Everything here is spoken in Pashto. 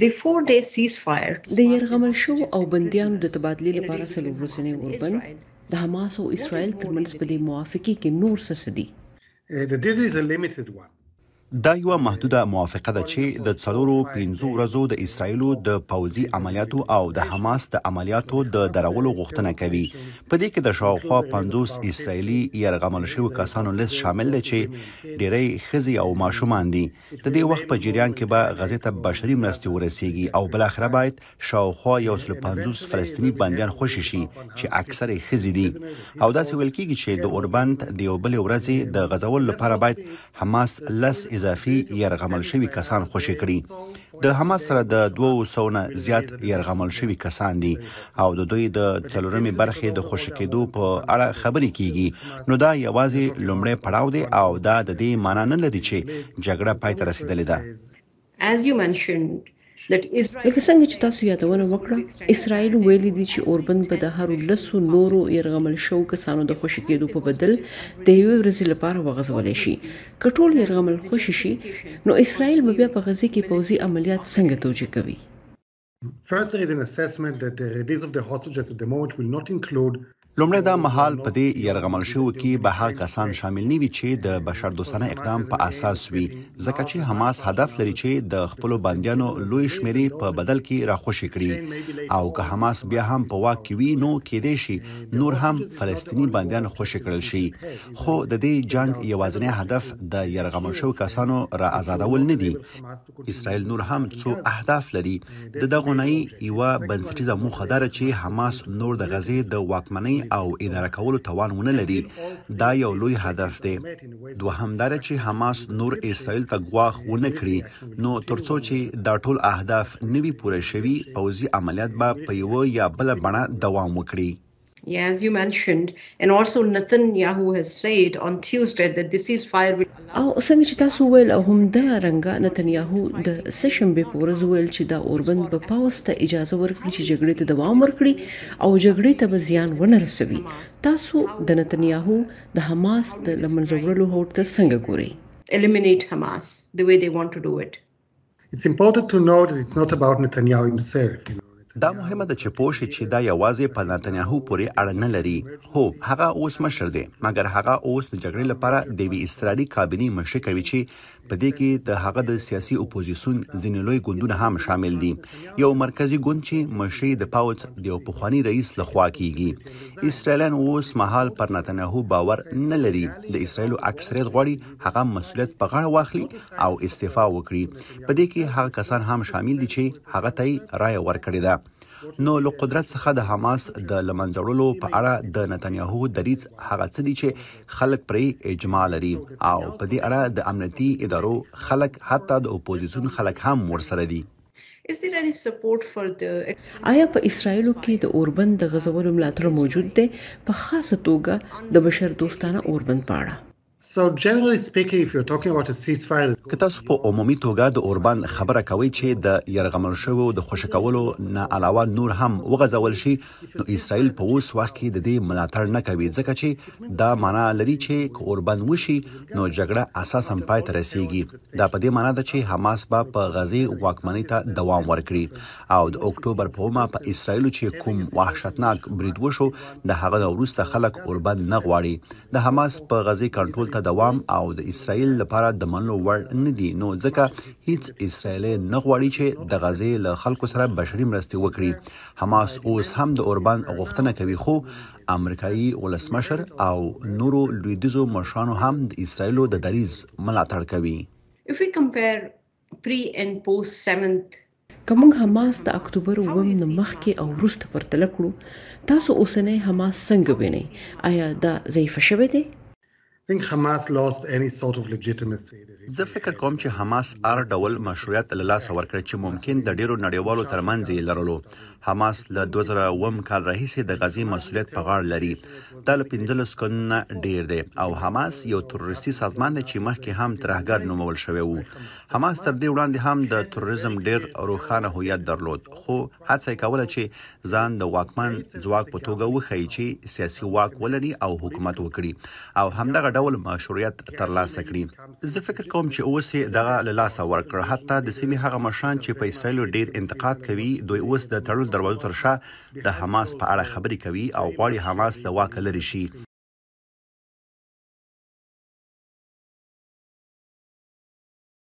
د يرغمل شو او بنديانو د تبادله لپاره سل ورځې اوربن د حماس او اسرائیل ترمنځ په دې موافقه کې نور څه دي د دې is a limited one دا یو محدوده موافقه ده چې د څلورو پنځو ورځو د اسرایلو د پوځي عملیاتو او د حماس د عملیاتو د درولو غوښتنه کوي په دې کې د شاوخوا 50 اسرایلی يرغمل شوی کسانو لیست شامل دي چې ډیری خزي او ماشومان دي د دې وخت په جریان کې به غزې ته بشري مرستې ورسیږي او بل اخره باید شاوخوا 150 فلسطینی بندیان خوشی شي چې اکثر خزي دي او دا څه ویل کیږي چې د اوربند د یو بل ورځې د غزول لپاره باید حماس لس اضافي يرغمل شوی کسان خوشی کړي د حماس سره د 200 نه زیات يرغمل شوی کسان دي او د دوی د څلورمې برخې د خوشی کېدو په اړه خبرې کیږي نو دا یوازې لومړی پړاو دی او دا د دې معنی نه لري چې جګړه پای ته رسیدلې ده As you mentioned, لکه څنګه چې تاسو یادونه وکړه اسرائیل ویلي دی چې اوربند به د هر لسو نورو يرغمل شو کسانو د خوشی کېدو په بدل د یوې ورځې لپاره وغځول شي کټول يرغمل خوشی شي نو اسرائیل به بیا په غزه کې پوزي عملیات څنګه توجیه کوي First, there is an assessment that the release of the hostages at the moment will not include لومړی دا محال په دې يرغمل شو کې به هغه کسان شامل نیوي چې د بشر دوستانه اقدام په اساس وي ځکه چې حماس هدف لري چې د خپل باندېانو لوی شمیرې په بدل کې راخوشي کړي او که حماس بیا هم په واک کې وي نو کېدې شي نور هم فلسطینی باندېان خوشي کړل شي خو د دې جنگ یوازینی هدف د يرغمل شو کسانو را آزادول نه دي اسرائیل نور هم څو اهداف لري د دغونی یو بنسټیزه مخه دار چې حماس نور د غزې د واکمنۍ او اداره کولو توان ونه لري دا یو لوی هدف دی دوهم دا چې حماس نور اسرائیل ته غواخ ونه کړي نو ترڅو چې دا ټول اهداف نوي پوره شوي پوځي عملیات به په یو یا بل بڼه دوام وکړي yeah, as you mentioned, and also Netanyahu has said on Tuesday that this is will allow. او څنګه چې تاسو ویل او هم دا رنګه نتنیاهو د سیشن به پورز ویل چې دا اوربن به پاوس ته اجازه ورکړي چې جګړې ته دوام ورکړي او جګړې ته به زیان ونه رسوي تاسو د نتنیاهو د حماس د لمنځورلو هوټ ته څنګه ګوري eliminate Hamas the way they want to do it. It's important to know that it's not about Netanyahu himself. You know. دا مهمه ده چې پوه شي چې دا یوازې په نتنیاهو پورې اړه نه لري هو هغه اوس مشر دی مګر هغه اوس د جګړې لپاره د وی استراري کابینه مشر کوي چې په دې کې د هغه د سیاسي اپوزيشن ځینې لوی ګوندونه هم شامل دي یو مرکزی ګوند چې مشر د پاوت د پخوانی رئیس لخوا کیږي اسرائیلان اوس مهال پر نتنیاهو باور نه لري د اسرائیل اکثریت غوړي هغه مسولیت په غاړه واخلي او استعفا وکړي په دې کې هغه کسان هم شامل دي چې هغه ته رائے ورکړي ده نو له قدرت څخه د حماس د لمنځړلو په اړه د نتنیاهو دریض هغه څه دي چې خلک پرې اجماع لري او په دې اړه د امنیتي ادارو خلک حتی د اپوزيشن خلک هم ورسره دي آیا په اسرایلو کې د اوربند د غزولو ملاتړ موجود دی په خاصه توګه د بشر دوستانه اوربند پاړه که تاسو په عمومي توګه د اوربان خبره کوي چې د يرغمل شوو د خوشکولو نه علاوه نور هم وغځول شي نو اسرائیل په اوس وخت کې د دې ملاتړ نه کوي ځکه چې دا معنا لري چې اوربان وشي نو جګړه اساسا پای ته رسیږي دا په دې معنا ده چې حماس به په غزې واکمنۍ ته دوام ورکړي او د اکتوبر په اومه په اسرائیل چې کوم وحشتناک برید وشو د هغه وروسته خلک اوربان نه غواړي د حماس په غزې کنټرول ته د دوام او د اسرایل لپاره د منلو وړ نه دي نو ځکه هیڅ اسرایلی نه غواړي چې د غزې له خلکو سره بشري مرستې وکړي حماس اوس هم د اوربان غوښتنه کوي خو امریکایي ولسمشر او نورو لویدیزو مشرانو هم د اسرایلو د دریز ملاتړ کوي if we compare pre and post 7th کوم حماس د اکتوبر 9 نه مخکې او وروسته پرتل کړو تاسو اوسنۍ حماس څنګه وینئ آیا دا ضعیف شوی دی زه فکر کوم چې حماس ار ډول مشروعیت له لاسه ورکړ چې ممکن د ډیرو نړیوالو ترمنځ یې لرلو حماس له 2000 کال راهیسې د غزي مسولیت په غاړه لري د 15 کلونه ډیر دی او حماس یو تروریستي سازمان دی چې مخکې هم ترهګر نومول شوی وو حماس تر دې وړاندې هم د تروریزم ډیر روخانه هویت درلود خو هڅه کوله چې ځان د واکمن ځواک په توګه وخی چې سیاسي واک ولري او حکومت وکړي او همدغه ډول مشروعیت ترلاسه کړي زه فکر کوم چې اوس دغه له لاسه ورکړ حتی د سیمې هغه مشان چې په اسرایل ډیر انتقاد کوي دوی اوس د تړل دروازو تر شا د حماس په اړه خبرې کوي او غواړي حماس له واک لرې شي